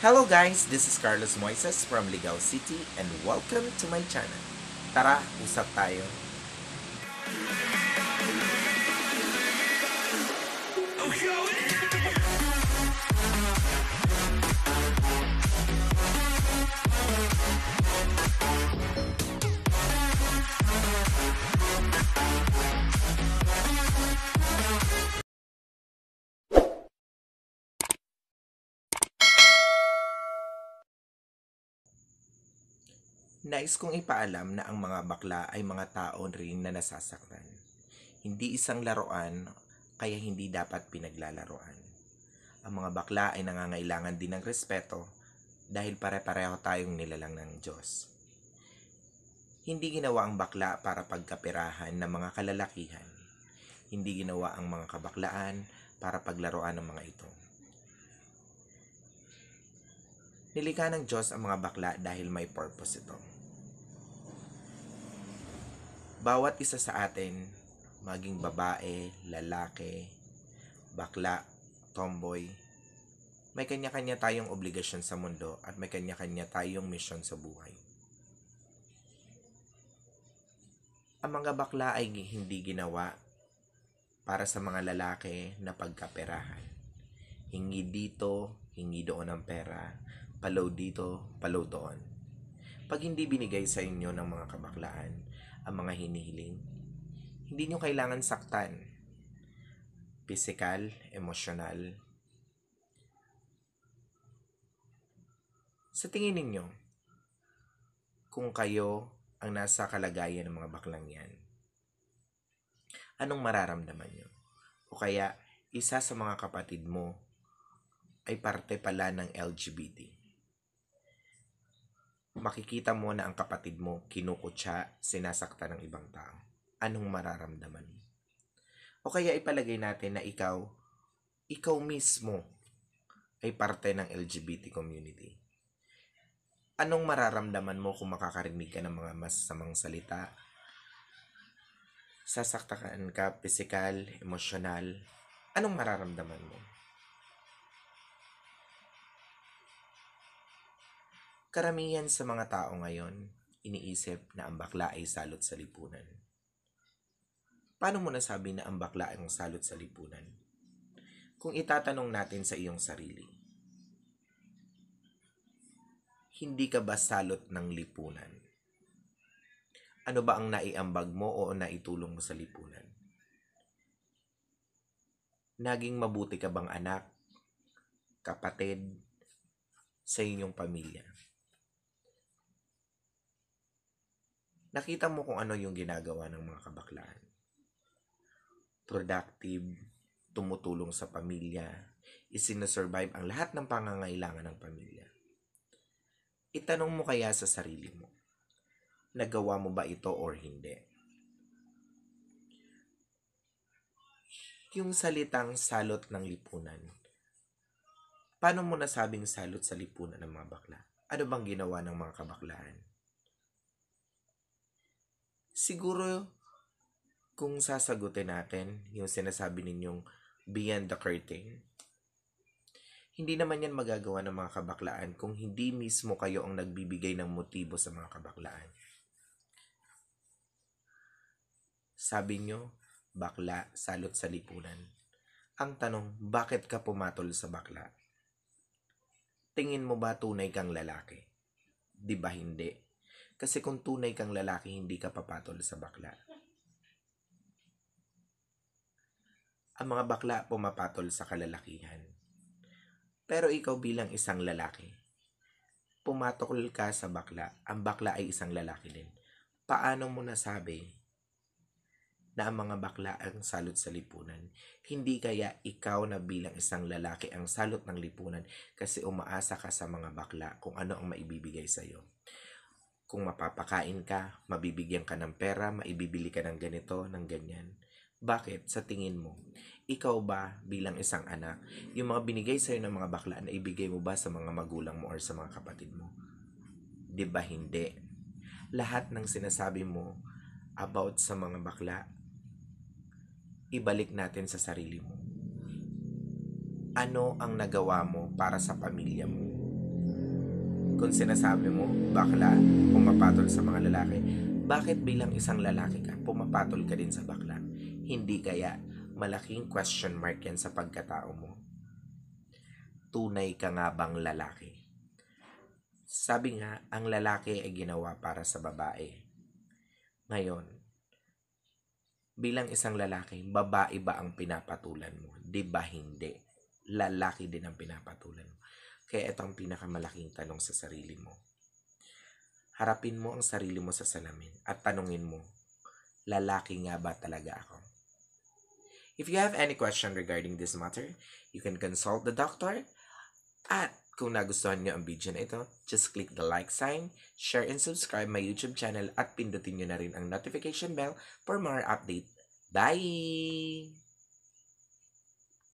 Hello guys, this is Carlos Moises from Legal City and welcome to my channel. Tara, usap tayo. Nais kong ipaalam na ang mga bakla ay mga tao rin na nasasaktan. Hindi isang laruan, kaya hindi dapat pinaglalaruan. Ang mga bakla ay nangangailangan din ng respeto dahil pare-pareho tayong nilalang ng Diyos. Hindi ginawa ang bakla para pagkapirahan ng mga kalalakihan. Hindi ginawa ang mga kabaklaan para paglaruan ng mga ito. Nilikha ng Diyos ang mga bakla dahil may purpose ito. Bawat isa sa atin, maging babae, lalaki, bakla, tomboy, may kanya-kanya tayong obligasyon sa mundo at may kanya-kanya tayong misyon sa buhay. Ang mga bakla ay hindi ginawa para sa mga lalaki na pagkaperahan. Hingi dito, hingi doon ang pera, palaw dito, palaw doon. Pag hindi binigay sa inyo ng mga kabaklaan, ang mga hinihiling, hindi nyo kailangan saktan. Physical, emosyonal. Sa tingin ninyo, kung kayo ang nasa kalagayan ng mga baklang yan, anong mararamdaman nyo? O kaya, isa sa mga kapatid mo ay parte pala ng LGBT makikita mo na ang kapatid mo kinukutsa, sinasakta ng ibang tao, anong mararamdaman mo? O kaya ipalagay natin na ikaw, ikaw mismo ay parte ng LGBT community. Anong mararamdaman mo kung makakarinig ka ng mga masasamang salita? Sasaktakan ka, pisikal, emosyonal. Anong mararamdaman mo? Karamihan sa mga tao ngayon, iniisip na ang bakla ay salot sa lipunan. Paano mo nasabi na ang bakla ay salot sa lipunan? Kung itatanong natin sa iyong sarili, hindi ka ba salot ng lipunan? Ano ba ang naiambag mo o naitulong mo sa lipunan? Naging mabuti ka bang anak, kapatid, sa inyong pamilya? nakita mo kung ano yung ginagawa ng mga kabaklaan. Productive, tumutulong sa pamilya, isinasurvive ang lahat ng pangangailangan ng pamilya. Itanong mo kaya sa sarili mo, nagawa mo ba ito or hindi? Yung salitang salot ng lipunan, paano mo nasabing salot sa lipunan ng mga bakla? Ano bang ginawa ng mga kabaklaan? siguro kung sasagutin natin yung sinasabi ninyong beyond the curtain, hindi naman yan magagawa ng mga kabaklaan kung hindi mismo kayo ang nagbibigay ng motibo sa mga kabaklaan. Sabi nyo, bakla, salot sa lipunan. Ang tanong, bakit ka pumatol sa bakla? Tingin mo ba tunay kang lalaki? Di ba hindi? Kasi kung tunay kang lalaki, hindi ka papatol sa bakla. Ang mga bakla pumapatol sa kalalakihan. Pero ikaw bilang isang lalaki, pumatol ka sa bakla. Ang bakla ay isang lalaki din. Paano mo nasabi na ang mga bakla ang salot sa lipunan. Hindi kaya ikaw na bilang isang lalaki ang salot ng lipunan kasi umaasa ka sa mga bakla kung ano ang maibibigay sa iyo kung mapapakain ka, mabibigyan ka ng pera, maibibili ka ng ganito, ng ganyan. Bakit? Sa tingin mo, ikaw ba bilang isang anak, yung mga binigay sa'yo ng mga bakla baklaan, ibigay mo ba sa mga magulang mo or sa mga kapatid mo? Di ba hindi? Lahat ng sinasabi mo about sa mga bakla, ibalik natin sa sarili mo. Ano ang nagawa mo para sa pamilya mo? kung sinasabi mo bakla pumapatol sa mga lalaki bakit bilang isang lalaki ka pumapatol ka din sa bakla hindi kaya malaking question mark yan sa pagkatao mo tunay ka nga bang lalaki sabi nga ang lalaki ay ginawa para sa babae ngayon bilang isang lalaki babae ba ang pinapatulan mo di ba hindi lalaki din ang pinapatulan mo kaya ito ang pinakamalaking tanong sa sarili mo. Harapin mo ang sarili mo sa salamin at tanungin mo, lalaki nga ba talaga ako? If you have any question regarding this matter, you can consult the doctor at kung nagustuhan nyo ang video na ito, just click the like sign, share and subscribe my YouTube channel at pindutin nyo na rin ang notification bell for more update. Bye!